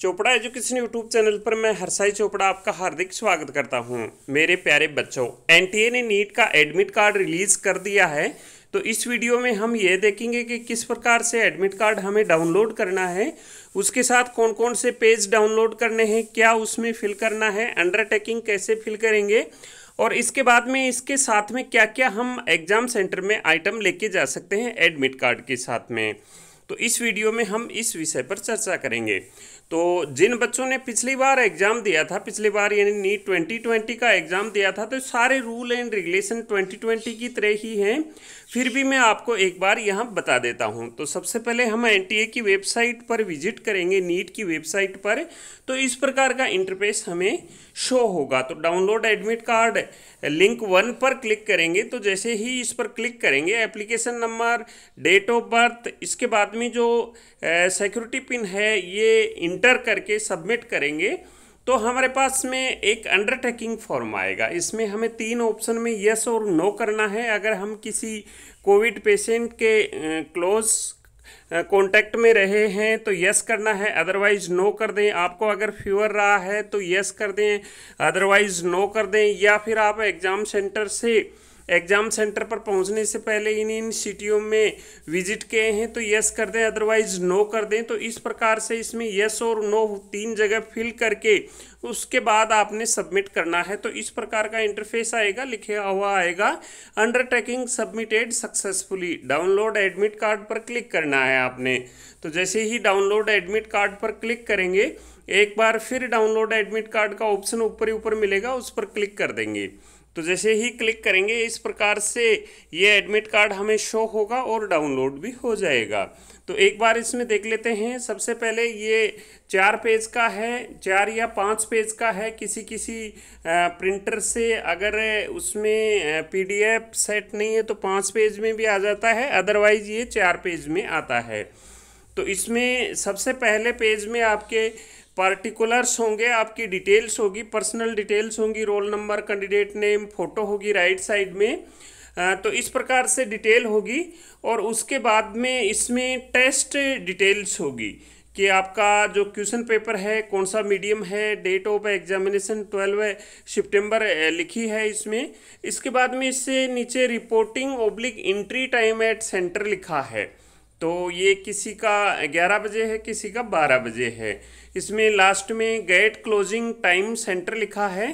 Chopra education YouTube channel पर मैं हरसाई चोपड़ा आपका हार्दिक स्वागत करता हूं मेरे प्यारे बच्चों एनटीए ने नीट का एडमिट कार्ड रिलीज कर दिया है तो इस वीडियो में हम ये देखेंगे कि किस प्रकार से एडमिट कार्ड हमें डाउनलोड करना है उसके साथ कौन कौन से पेज डाउनलोड करने हैं क्या उसमें फिल करना है अंडरटेकिंग कैसे फिल करेंगे और इसके बाद में इसके साथ में क्या क्या हम एग्ज़ाम सेंटर में आइटम लेके जा सकते हैं एडमिट कार्ड के साथ में तो इस वीडियो में हम इस विषय पर चर्चा करेंगे तो जिन बच्चों ने पिछली बार एग्जाम दिया था पिछली बार यानी नीट ट्वेंटी का एग्जाम दिया था तो सारे रूल एंड रेगुलेशन ट्वेंटी की तरह ही हैं फिर भी मैं आपको एक बार यहाँ बता देता हूँ तो सबसे पहले हम एन की वेबसाइट पर विजिट करेंगे नीट की वेबसाइट पर तो इस प्रकार का इंटरफेस हमें शो होगा तो download admit card link one पर क्लिक करेंगे तो जैसे ही इस पर क्लिक करेंगे application number date of birth इसके बाद में जो सिक्योरिटी पिन है ये इंटर करके सबमिट करेंगे तो हमारे पास में एक अंडरटेकिंग फॉर्म आएगा इसमें हमें तीन ऑप्शन में यस और नो करना है अगर हम किसी कोविड पेशेंट के क्लोज कांटेक्ट में रहे हैं तो यस करना है अदरवाइज नो कर दें आपको अगर फीवर रहा है तो यस कर दें अदरवाइज नो कर दें या फिर आप एग्ज़ाम सेंटर से एग्जाम सेंटर पर पहुंचने से पहले इन इन सिटियों में विजिट किए हैं तो यस कर दें अदरवाइज नो कर दें तो इस प्रकार से इसमें यस और नो तीन जगह फिल करके उसके बाद आपने सबमिट करना है तो इस प्रकार का इंटरफेस आएगा लिखा हुआ आएगा undertaking submitted successfully download admit card पर क्लिक करना है आपने तो जैसे ही डाउनलोड एडमिट कार्ड पर क्लिक करेंगे एक बार फिर डाउनलोड एडमिट कार्ड का ऑप्शन ऊपर ही ऊपर मिलेगा उस पर क्लिक कर देंगे तो जैसे ही क्लिक करेंगे इस प्रकार से ये एडमिट कार्ड हमें शो होगा और डाउनलोड भी हो जाएगा तो एक बार इसमें देख लेते हैं सबसे पहले ये चार पेज का है चार या पाँच पेज का है किसी किसी प्रिंटर से अगर उसमें पीडीएफ सेट नहीं है तो पाँच पेज में भी आ जाता है अदरवाइज़ ये चार पेज में आता है तो इसमें सबसे पहले पेज में आपके पार्टिकुलर्स होंगे आपकी डिटेल्स होगी पर्सनल डिटेल्स होंगी roll number candidate name photo होगी राइट साइड में तो इस प्रकार से डिटेल होगी और उसके बाद में इसमें टेस्ट डिटेल्स होगी कि आपका जो क्वेश्चन पेपर है कौन सा मीडियम है डेट ऑफ एग्जामिनेशन ट्वेल्व सितंबर लिखी है इसमें इसके बाद में इससे नीचे reporting oblique entry time at centre लिखा है तो ये किसी का ग्यारह बजे है किसी का बारह बजे है इसमें लास्ट में गेट क्लोजिंग टाइम सेंटर लिखा है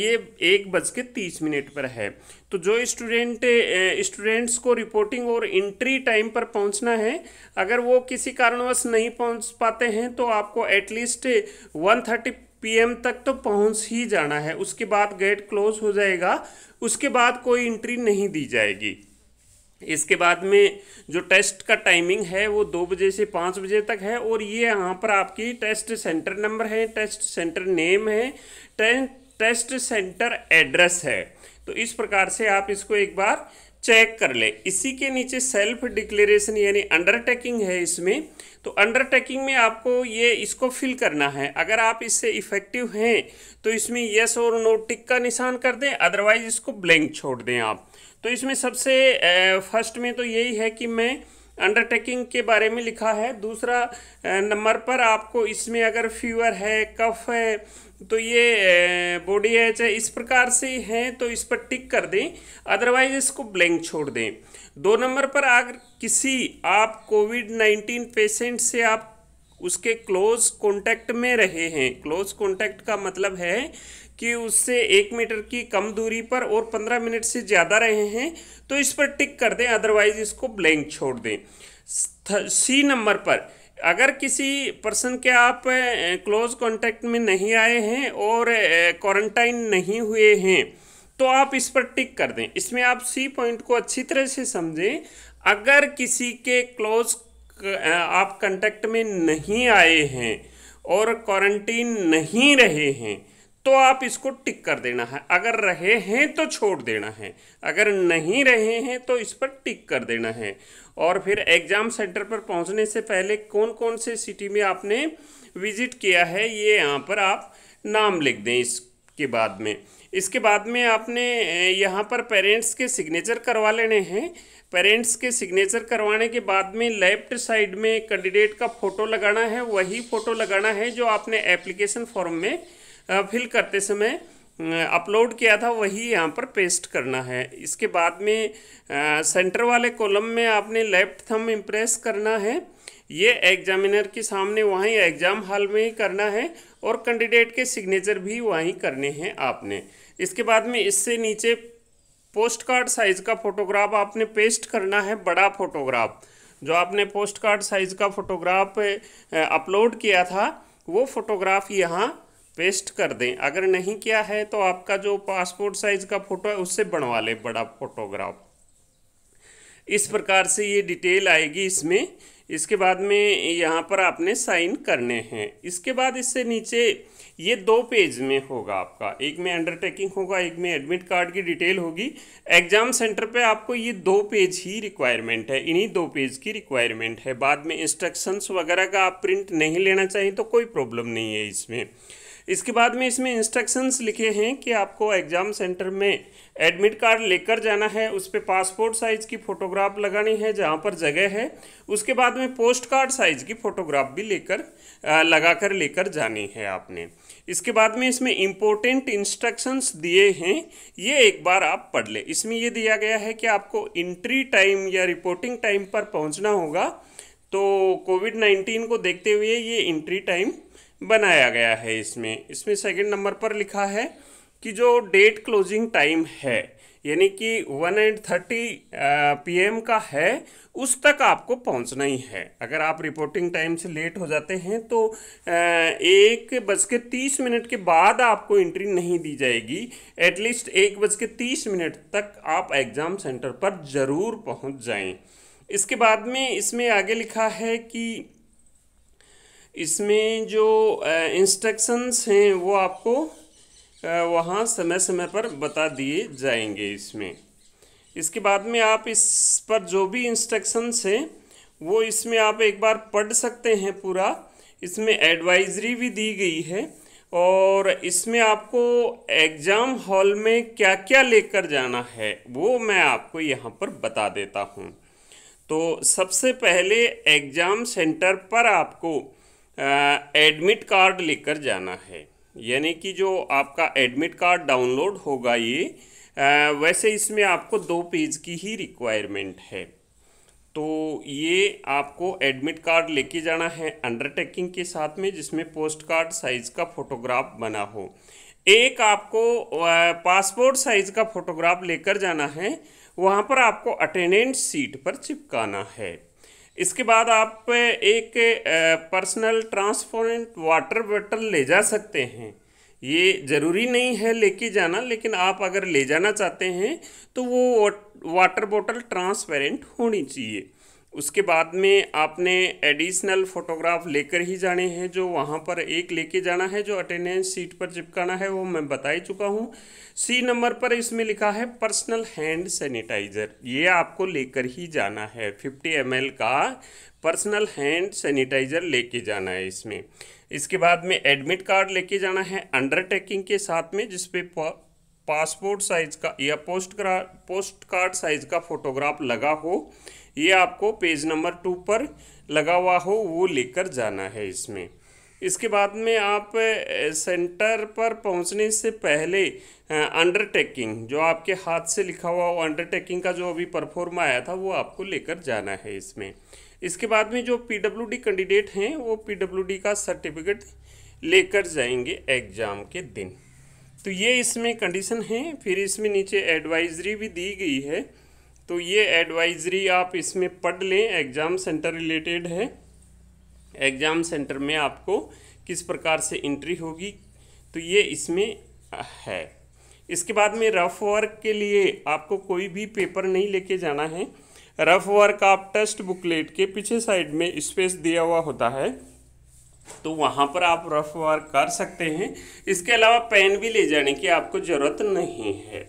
ये एक बज के तीस मिनट पर है तो जो स्टूडेंट स्टूडेंट्स को रिपोर्टिंग और इंट्री टाइम पर पहुंचना है अगर वो किसी कारणवश नहीं पहुंच पाते हैं तो आपको एटलीस्ट वन थर्टी पीएम तक तो पहुंच ही जाना है उसके बाद गेट क्लोज हो जाएगा उसके बाद कोई इंट्री नहीं दी जाएगी इसके बाद में जो टेस्ट का टाइमिंग है वो दो बजे से पाँच बजे तक है और ये यहाँ पर आपकी टेस्ट सेंटर नंबर है टेस्ट सेंटर नेम है टेस्ट सेंटर एड्रेस है तो इस प्रकार से आप इसको एक बार चेक कर ले इसी के नीचे सेल्फ डिक्लेरेशन यानी अंडरटेकिंग है इसमें तो अंडरटेकिंग में आपको ये इसको फिल करना है अगर आप इससे इफ़ेक्टिव हैं तो इसमें यस और नो टिक का निशान कर दें अदरवाइज इसको ब्लैंक छोड़ दें आप तो इसमें सबसे फर्स्ट में तो यही है कि मैं अंडरटेकिंग के बारे में लिखा है दूसरा नंबर पर आपको इसमें अगर फीवर है कफ है तो ये बॉडी है चाहे इस प्रकार से हैं तो इस पर टिक कर दें अदरवाइज इसको ब्लैंक छोड़ दें दो नंबर पर अगर किसी आप कोविड नाइन्टीन पेशेंट से आप उसके क्लोज कांटेक्ट में रहे हैं क्लोज कांटेक्ट का मतलब है कि उससे एक मीटर की कम दूरी पर और पंद्रह मिनट से ज़्यादा रहे हैं तो इस पर टिक कर दें अदरवाइज इसको ब्लैंक छोड़ दें सी नंबर पर अगर किसी पर्सन के आप क्लोज कांटेक्ट में नहीं आए हैं और क्वारंटाइन नहीं हुए हैं तो आप इस पर टिक कर दें इसमें आप सी पॉइंट को अच्छी तरह से समझें अगर किसी के क्लोज आप कांटेक्ट में नहीं आए हैं और क्वारंटीन नहीं रहे हैं तो आप इसको टिक कर देना है अगर रहे हैं तो छोड़ देना है अगर नहीं रहे हैं तो इस पर टिक कर देना है और फिर एग्ज़ाम सेंटर पर पहुंचने से पहले कौन कौन से सिटी में आपने विजिट किया है ये यहाँ पर आप नाम लिख दें इसके बाद में इसके बाद में आपने यहाँ पर पेरेंट्स के सिग्नेचर करवा लेने हैं पेरेंट्स के सिग्नेचर करवाने के बाद में लेफ्ट साइड में कैंडिडेट का फ़ोटो लगाना है वही फ़ोटो लगाना है जो आपने एप्लीकेशन फॉर्म में फिल करते समय अपलोड किया था वही यहाँ पर पेस्ट करना है इसके बाद में सेंटर वाले कॉलम में आपने लेफ़्ट थम इम्प्रेस करना है ये एग्जामिनर के सामने वहीं एग्ज़ाम हॉल में ही करना है और कैंडिडेट के सिग्नेचर भी वहीं करने हैं आपने इसके बाद में इससे नीचे पोस्ट कार्ड साइज़ का फ़ोटोग्राफ आपने पेस्ट करना है बड़ा फ़ोटोग्राफ जो आपने पोस्ट कार्ड साइज़ का फ़ोटोग्राफ अपलोड किया था वो फ़ोटोग्राफ यहाँ पेस्ट कर दें अगर नहीं किया है तो आपका जो पासपोर्ट साइज़ का फ़ोटो है उससे बनवा लें बड़ा फ़ोटोग्राफ इस प्रकार से ये डिटेल आएगी इसमें इसके बाद में यहाँ पर आपने साइन करने हैं इसके बाद इससे नीचे ये दो पेज में होगा आपका एक में अंडरटेकिंग होगा एक में एडमिट कार्ड की डिटेल होगी एग्ज़ाम सेंटर पे आपको ये दो पेज ही रिक्वायरमेंट है इन्हीं दो पेज की रिक्वायरमेंट है बाद में इंस्ट्रक्शंस वगैरह का आप प्रिंट नहीं लेना चाहिए तो कोई प्रॉब्लम नहीं है इसमें इसके बाद में इसमें इंस्ट्रक्शंस लिखे हैं कि आपको एग्ज़ाम सेंटर में एडमिट कार्ड लेकर जाना है उस पर पासपोर्ट साइज़ की फ़ोटोग्राफ लगानी है जहाँ पर जगह है उसके बाद में पोस्ट कार्ड साइज़ की फ़ोटोग्राफ भी लेकर लगा कर लेकर जानी है आपने इसके बाद में इसमें इम्पोर्टेंट इंस्ट्रक्शंस दिए हैं ये एक बार आप पढ़ लें इसमें ये दिया गया है कि आपको इंट्री टाइम या रिपोर्टिंग टाइम पर पहुँचना होगा तो कोविड नाइन्टीन को देखते हुए ये इंट्री टाइम बनाया गया है इसमें इसमें सेकंड नंबर पर लिखा है कि जो डेट क्लोजिंग टाइम है यानी कि वन एंड थर्टी पी का है उस तक आपको पहुंचना ही है अगर आप रिपोर्टिंग टाइम से लेट हो जाते हैं तो एक बज के तीस मिनट के बाद आपको एंट्री नहीं दी जाएगी एटलीस्ट एक बज के तीस मिनट तक आप एग्ज़ाम सेंटर पर ज़रूर पहुंच जाएं इसके बाद में इसमें आगे लिखा है कि इसमें जो इंस्ट्रक्शंस हैं वो आपको वहाँ समय समय पर बता दिए जाएंगे इसमें इसके बाद में आप इस पर जो भी इंस्ट्रक्शंस हैं वो इसमें आप एक बार पढ़ सकते हैं पूरा इसमें एडवाइजरी भी दी गई है और इसमें आपको एग्ज़ाम हॉल में क्या क्या लेकर जाना है वो मैं आपको यहाँ पर बता देता हूँ तो सबसे पहले एग्ज़ाम सेंटर पर आपको एडमिट कार्ड लेकर जाना है यानी कि जो आपका एडमिट कार्ड डाउनलोड होगा ये आ, वैसे इसमें आपको दो पेज की ही रिक्वायरमेंट है तो ये आपको एडमिट कार्ड लेके जाना है अंडरटेकिंग के साथ में जिसमें पोस्ट कार्ड साइज़ का फ़ोटोग्राफ बना हो एक आपको पासपोर्ट साइज़ का फ़ोटोग्राफ लेकर जाना है वहाँ पर आपको अटेंडेंट सीट पर चिपकाना है इसके बाद आप एक पर्सनल ट्रांसपोरेंट वाटर बॉटल ले जा सकते हैं ये ज़रूरी नहीं है लेके जाना लेकिन आप अगर ले जाना चाहते हैं तो वो वाटर बॉटल ट्रांसपेरेंट होनी चाहिए उसके बाद में आपने एडिशनल फ़ोटोग्राफ लेकर ही जाने हैं जो वहाँ पर एक लेके जाना है जो अटेंडेंस सीट पर चिपकाना है वो मैं बता ही चुका हूँ सी नंबर पर इसमें लिखा है पर्सनल हैंड सैनिटाइज़र ये आपको लेकर ही जाना है 50 एम का पर्सनल हैंड सैनिटाइज़र लेके जाना है इसमें इसके बाद में एडमिट कार्ड लेके जाना है अंडरटेकिंग के साथ में जिसपे पासपोर्ट साइज का या पोस्ट पोस्ट कार्ड साइज का फोटोग्राफ लगा हो ये आपको पेज नंबर टू पर लगा हुआ हो वो लेकर जाना है इसमें इसके बाद में आप सेंटर पर पहुंचने से पहले अंडरटेकिंग जो आपके हाथ से लिखा हुआ वो अंडरटेकिंग का जो अभी परफॉर्म आया था वो आपको लेकर जाना है इसमें इसके बाद में जो पीडब्ल्यूडी कैंडिडेट हैं वो पीडब्ल्यूडी का सर्टिफिकेट लेकर जाएंगे एग्ज़ाम के दिन तो ये इसमें कंडीशन है फिर इसमें नीचे एडवाइजरी भी दी गई है तो ये एडवाइजरी आप इसमें पढ़ लें एग्ज़ाम सेंटर रिलेटेड है एग्ज़ाम सेंटर में आपको किस प्रकार से एंट्री होगी तो ये इसमें है इसके बाद में रफ़ वर्क के लिए आपको कोई भी पेपर नहीं लेके जाना है रफ़ वर्क आप टेस्ट बुकलेट के पीछे साइड में स्पेस दिया हुआ होता है तो वहाँ पर आप रफ वर्क कर सकते हैं इसके अलावा पेन भी ले जाने की आपको ज़रूरत नहीं है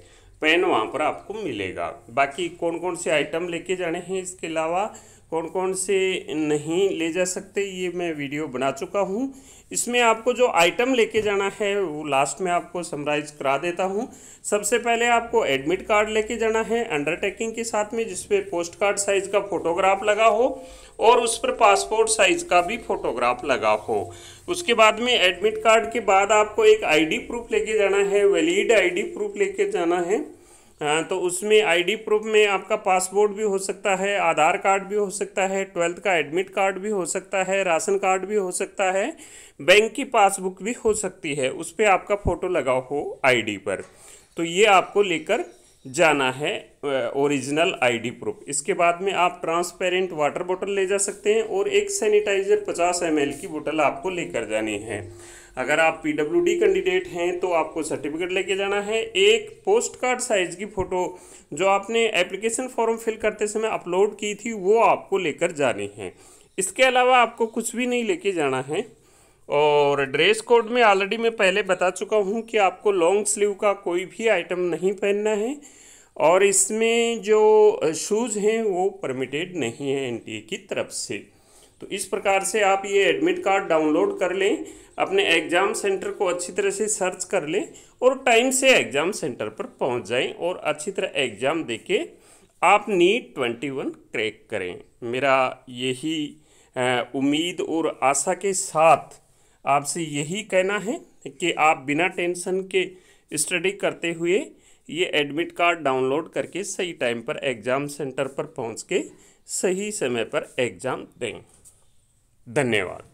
पेन वहाँ पर आपको मिलेगा बाकी कौन कौन से आइटम लेके जाने हैं इसके अलावा कौन कौन से नहीं ले जा सकते ये मैं वीडियो बना चुका हूँ इसमें आपको जो आइटम लेके जाना है वो लास्ट में आपको समराइज करा देता हूँ सबसे पहले आपको एडमिट कार्ड लेके जाना है अंडरटेकिंग के साथ में जिसपे पोस्ट कार्ड साइज का फोटोग्राफ लगा हो और उस पर पासपोर्ट साइज का भी फोटोग्राफ लगा हो उसके बाद में एडमिट कार्ड के बाद आपको एक आई प्रूफ लेके जाना है वैलिड आई प्रूफ लेके जाना है हाँ, तो उसमें आईडी प्रूफ में आपका पासपोर्ट भी हो सकता है आधार कार्ड भी हो सकता है ट्वेल्थ का एडमिट कार्ड भी हो सकता है राशन कार्ड भी हो सकता है बैंक की पासबुक भी हो सकती है उस पर आपका फ़ोटो लगा हो आईडी पर तो ये आपको लेकर जाना है ओरिजिनल आईडी प्रूफ इसके बाद में आप ट्रांसपेरेंट वाटर बोतल ले जा सकते हैं और एक सैनिटाइज़र 50 एम की बोतल आपको लेकर जानी है अगर आप पीडब्ल्यूडी कैंडिडेट हैं तो आपको सर्टिफिकेट लेके जाना है एक पोस्ट कार्ड साइज की फ़ोटो जो आपने एप्लीकेशन फॉर्म फिल करते समय अपलोड की थी वो आपको लेकर जानी है इसके अलावा आपको कुछ भी नहीं लेके जाना है और ड्रेस कोड में ऑलरेडी मैं पहले बता चुका हूँ कि आपको लॉन्ग स्लीव का कोई भी आइटम नहीं पहनना है और इसमें जो शूज़ हैं वो परमिटेड नहीं है एनटीए की तरफ से तो इस प्रकार से आप ये एडमिट कार्ड डाउनलोड कर लें अपने एग्ज़ाम सेंटर को अच्छी तरह से सर्च कर लें और टाइम से एग्ज़ाम सेंटर पर पहुंच जाएं और अच्छी तरह एग्ज़ाम दे के आप नीट ट्वेंटी वन क्रैक करें मेरा यही उम्मीद और आशा के साथ आपसे यही कहना है कि आप बिना टेंशन के स्टडी करते हुए ये एडमिट कार्ड डाउनलोड करके सही टाइम पर एग्ज़ाम सेंटर पर पहुंच के सही समय पर एग्ज़ाम दें धन्यवाद